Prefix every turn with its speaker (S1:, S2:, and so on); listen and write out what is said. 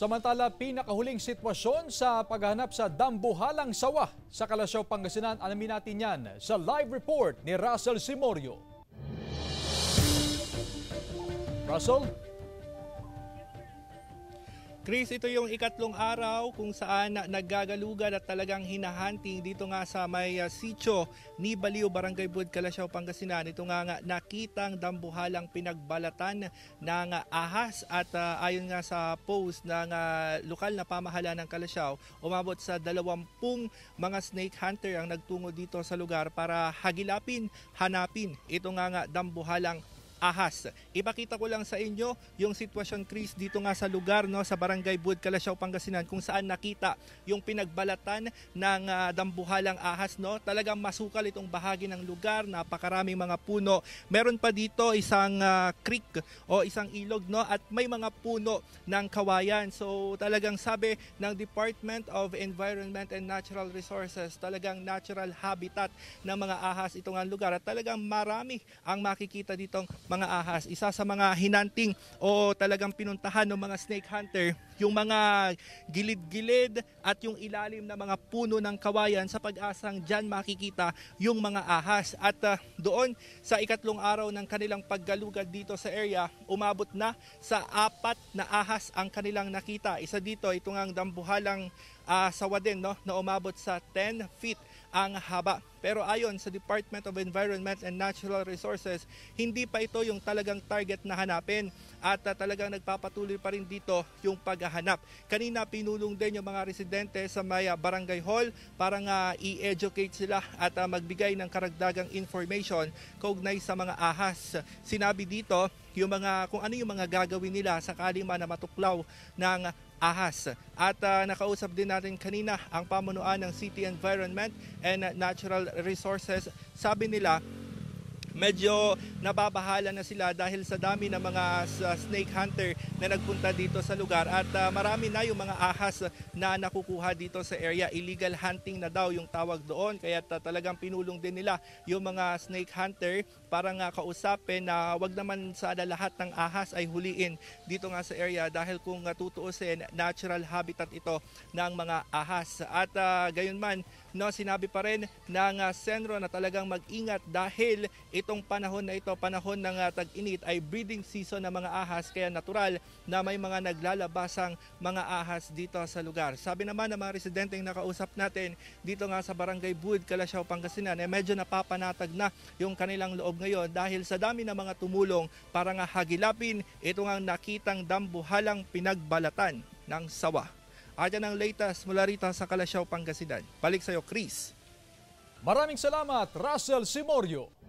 S1: Samantala, pinakahuling sitwasyon sa paghanap sa Dambuhalang Sawa sa Kalasyaw, Pangasinan. Alamin natin yan sa live report ni Russell Simorio. Russell? Chris, ito yung ikatlong araw kung saan naggagalugan at talagang hinahanting dito nga sa may uh, sitio ni Baliw, Barangay Bud, Kalasyaw, Pangasinan. Ito nga nga nakitang dambuhalang pinagbalatan ng uh, ahas at uh, ayon nga sa post ng uh, lokal na pamahala ng Kalasyaw, umabot sa 20 mga snake hunter ang nagtungo dito sa lugar para hagilapin, hanapin ito nga nga dambuhalang ahas. Ipakita ko lang sa inyo yung sitwasyon Chris dito nga sa lugar no sa Barangay Bud Calasiao Pangasinan kung saan nakita yung pinagbalatan ng uh, dambuhalang ahas no. Talagang masukal itong bahagi ng lugar, napakaraming mga puno. Meron pa dito isang uh, creek o isang ilog no at may mga puno ng kawayan. So talagang sabi ng Department of Environment and Natural Resources, talagang natural habitat ng mga ahas itong lugar at talagang marami ang makikita ditong mga ahas. Isa sa mga hinanting o talagang pinuntahan ng mga snake hunter, yung mga gilid-gilid at yung ilalim na mga puno ng kawayan sa pag-asang dyan makikita yung mga ahas. At uh, doon sa ikatlong araw ng kanilang paggalugad dito sa area, umabot na sa apat na ahas ang kanilang nakita. Isa dito, ito ngang dambuhalang uh, sawa din no, na umabot sa 10 feet ang haba pero ayon sa Department of Environment and Natural Resources, hindi pa ito yung talagang target na hanapin at uh, talagang nagpapatuloy pa rin dito yung paghahanap. Kanina pinulong din yung mga residente sa may uh, barangay hall para nga uh, i-educate sila at uh, magbigay ng karagdagang information kaugnay sa mga ahas. Sinabi dito yung mga kung ano yung mga gagawin nila sakaling man na matuklaw ng ahas. At uh, nakausap din natin kanina ang pamunuan ng City Environment and Natural resources, sabi nila, medyo nababahala na sila dahil sa dami ng mga snake hunter na nagpunta dito sa lugar at uh, marami na yung mga ahas na nakukuha dito sa area. Illegal hunting na daw yung tawag doon kaya uh, talagang pinulong din nila yung mga snake hunter para nga kausapin na wag naman sana lahat ng ahas ay huliin dito nga sa area dahil kung uh, tutuusin natural habitat ito ng mga ahas. At uh, ah, gayon man no, sinabi pa rin ng uh, ah, Senro na talagang mag-ingat dahil itong panahon na ito, panahon ng ah, tag-init ay breeding season ng mga ahas kaya natural na may mga naglalabasang mga ahas dito sa lugar. Sabi naman ng mga residenteng nakausap natin dito nga sa Barangay Bud, Kalasyaw, Pangasinan, eh medyo napapanatag na yung kanilang loob ngayon dahil sa dami ng mga tumulong para nga hagilapin itong ang nakitang dambuhalang pinagbalatan ng sawa. Ayan ang latest mula rito sa Kalasyaw, Pangasinan. Balik sa'yo, Chris. Maraming salamat, Russell Simorio.